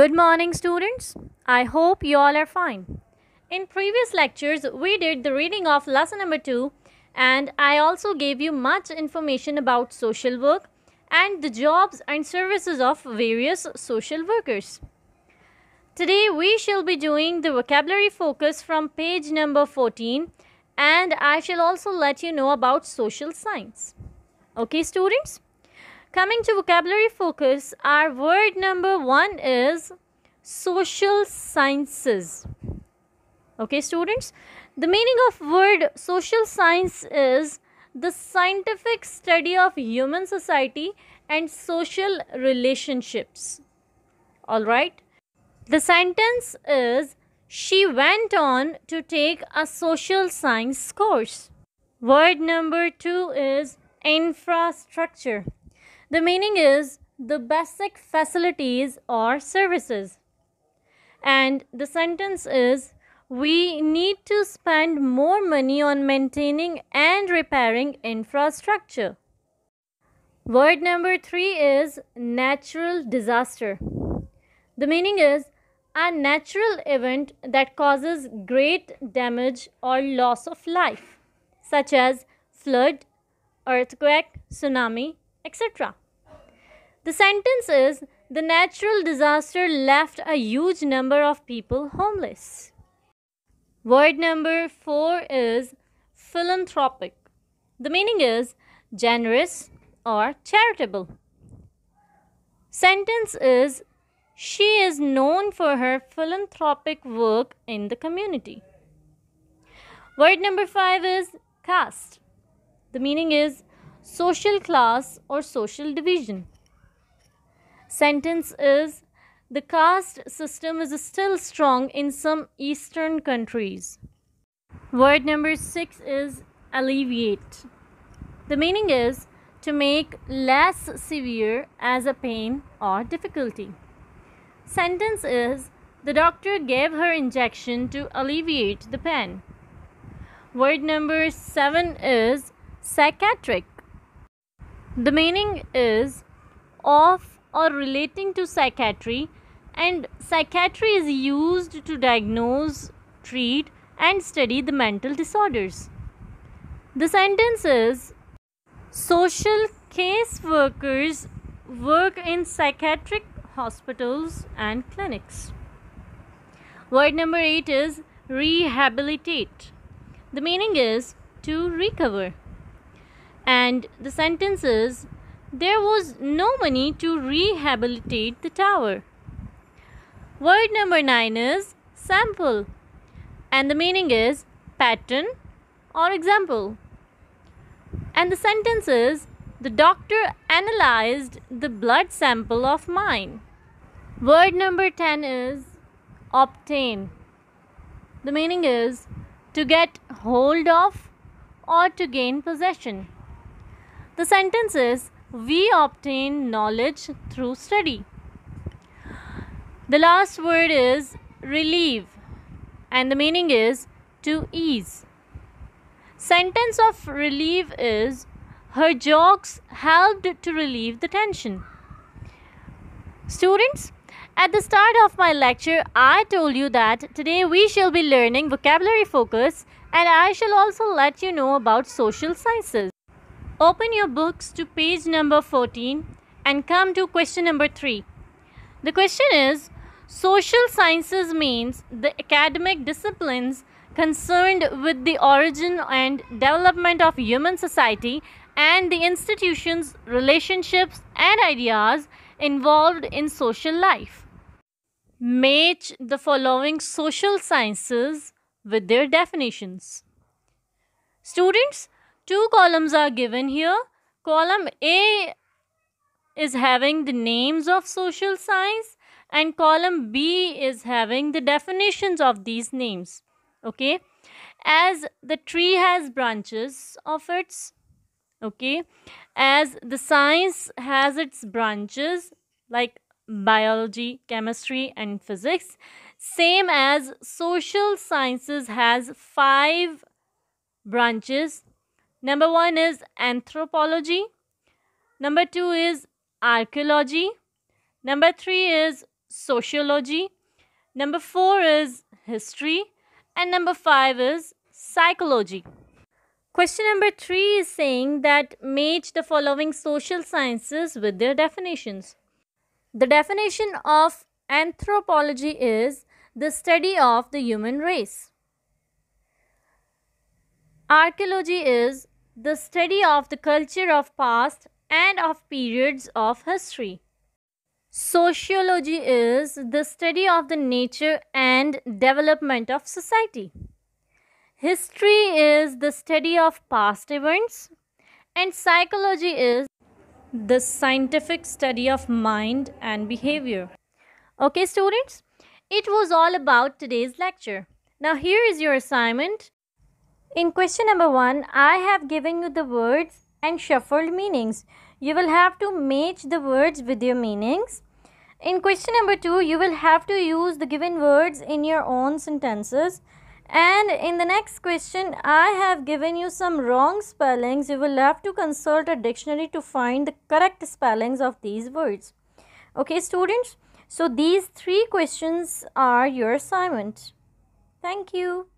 Good morning students. I hope you all are fine. In previous lectures, we did the reading of lesson number 2 and I also gave you much information about social work and the jobs and services of various social workers. Today we shall be doing the vocabulary focus from page number 14 and I shall also let you know about social science. Okay students, Coming to vocabulary focus, our word number one is social sciences. Okay, students, the meaning of word social science is the scientific study of human society and social relationships. All right. The sentence is she went on to take a social science course. Word number two is infrastructure. The meaning is the basic facilities or services. And the sentence is we need to spend more money on maintaining and repairing infrastructure. Word number three is natural disaster. The meaning is a natural event that causes great damage or loss of life, such as flood, earthquake, tsunami, etc. The sentence is the natural disaster left a huge number of people homeless. Word number four is philanthropic. The meaning is generous or charitable. Sentence is she is known for her philanthropic work in the community. Word number five is caste. The meaning is social class or social division. Sentence is the caste system is still strong in some eastern countries. Word number six is alleviate. The meaning is to make less severe as a pain or difficulty. Sentence is the doctor gave her injection to alleviate the pain. Word number seven is psychiatric. The meaning is of or relating to psychiatry and psychiatry is used to diagnose, treat and study the mental disorders. The sentence is social case workers work in psychiatric hospitals and clinics. Word number 8 is rehabilitate. The meaning is to recover and the sentence is there was no money to rehabilitate the tower. Word number 9 is sample and the meaning is pattern or example. And the sentence is the doctor analyzed the blood sample of mine. Word number 10 is obtain. The meaning is to get hold of or to gain possession. The sentence is We obtain knowledge through study. The last word is relieve and the meaning is to ease. Sentence of relief is her jokes helped to relieve the tension. Students, at the start of my lecture, I told you that today we shall be learning vocabulary focus and I shall also let you know about social sciences. Open your books to page number 14 and come to question number 3. The question is Social sciences means the academic disciplines concerned with the origin and development of human society and the institutions, relationships, and ideas involved in social life. Match the following social sciences with their definitions. Students, two columns are given here column A is having the names of social science and column B is having the definitions of these names okay as the tree has branches of its okay as the science has its branches like biology chemistry and physics same as social sciences has five branches Number one is anthropology. Number two is archaeology. Number three is sociology. Number four is history. And number five is psychology. Question number three is saying that match the following social sciences with their definitions. The definition of anthropology is the study of the human race. Archaeology is the study of the culture of past and of periods of history. Sociology is the study of the nature and development of society. History is the study of past events, and psychology is the scientific study of mind and behavior. Okay, students, it was all about today's lecture. Now, here is your assignment in question number 1, I have given you the words and shuffled meanings. You will have to match the words with your meanings. In question number 2, you will have to use the given words in your own sentences. And in the next question, I have given you some wrong spellings. You will have to consult a dictionary to find the correct spellings of these words. Okay, students. So, these three questions are your assignment. Thank you.